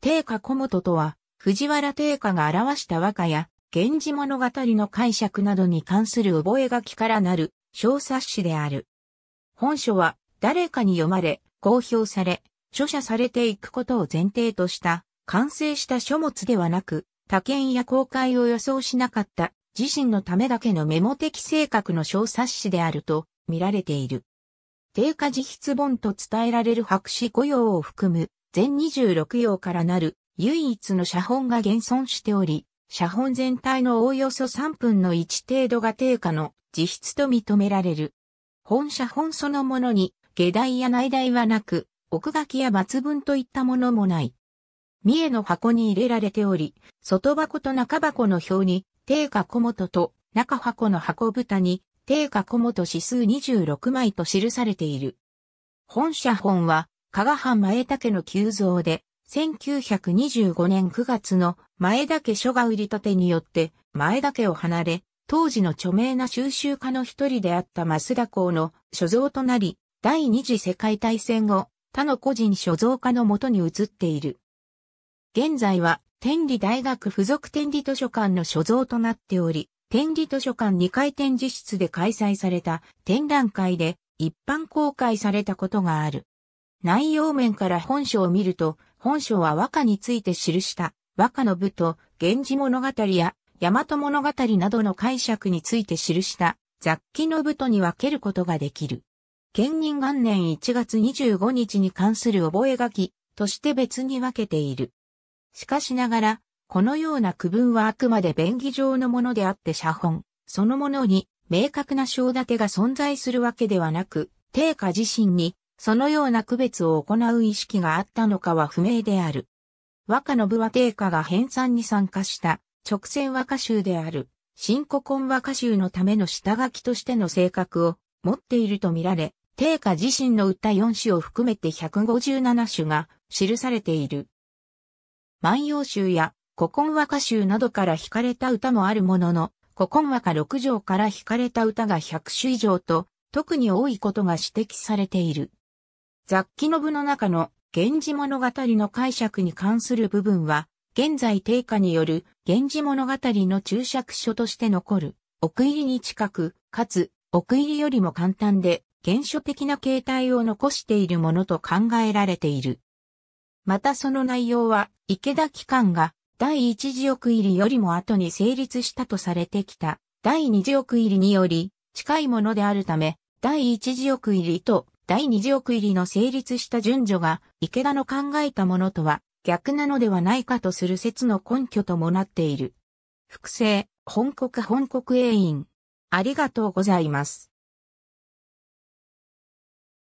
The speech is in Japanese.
定家小本とは、藤原定家が表した和歌や、源氏物語の解釈などに関する覚書からなる小冊子である。本書は、誰かに読まれ、公表され、著者されていくことを前提とした、完成した書物ではなく、他県や公開を予想しなかった自身のためだけのメモ的性格の小冊子であると見られている。定価自筆本と伝えられる白紙雇用を含む全26葉からなる唯一の写本が現存しており、写本全体のおおよそ3分の1程度が定価の自筆と認められる。本写本そのものに下台や内台はなく、奥書きや抜文といったものもない。三重の箱に入れられており、外箱と中箱の表に、定価小元と中箱の箱蓋に、定価小元指数26枚と記されている。本写本は、加賀藩前田家の急増で、1925年9月の前田家書が売り立てによって前家を離れ、当時の著名な収集家の一人であった増田公の所蔵となり、第二次世界大戦後、他の個人所蔵家のもとに移っている。現在は、天理大学附属天理図書館の所蔵となっており、天理図書館2階展示室で開催された展覧会で一般公開されたことがある。内容面から本書を見ると、本書は和歌について記した和歌の部と源氏物語や大和物語などの解釈について記した雑記の部とに分けることができる。県仁元年1月25日に関する覚書として別に分けている。しかしながら、このような区分はあくまで便宜上のものであって写本、そのものに明確な章立てが存在するわけではなく、定家自身にそのような区別を行う意識があったのかは不明である。和歌の部は定家が編纂に参加した直線和歌集である新古今和歌集のための下書きとしての性格を持っているとみられ、定家自身の歌4首を含めて157首が記されている。万葉集や古今和歌集などから惹かれた歌もあるものの、古今和歌6条から惹かれた歌が100首以上と、特に多いことが指摘されている。雑記の部の中の源氏物語の解釈に関する部分は、現在定価による源氏物語の注釈書として残る、奥入りに近く、かつ、奥入りよりも簡単で、原初的な形態を残しているものと考えられている。またその内容は、池田機関が第一次奥入りよりも後に成立したとされてきた、第二次奥入りにより、近いものであるため、第一次奥入りと第二次億入りの成立した順序が池田の考えたものとは逆なのではないかとする説の根拠ともなっている。複製、本国本国営員。ありがとうございます。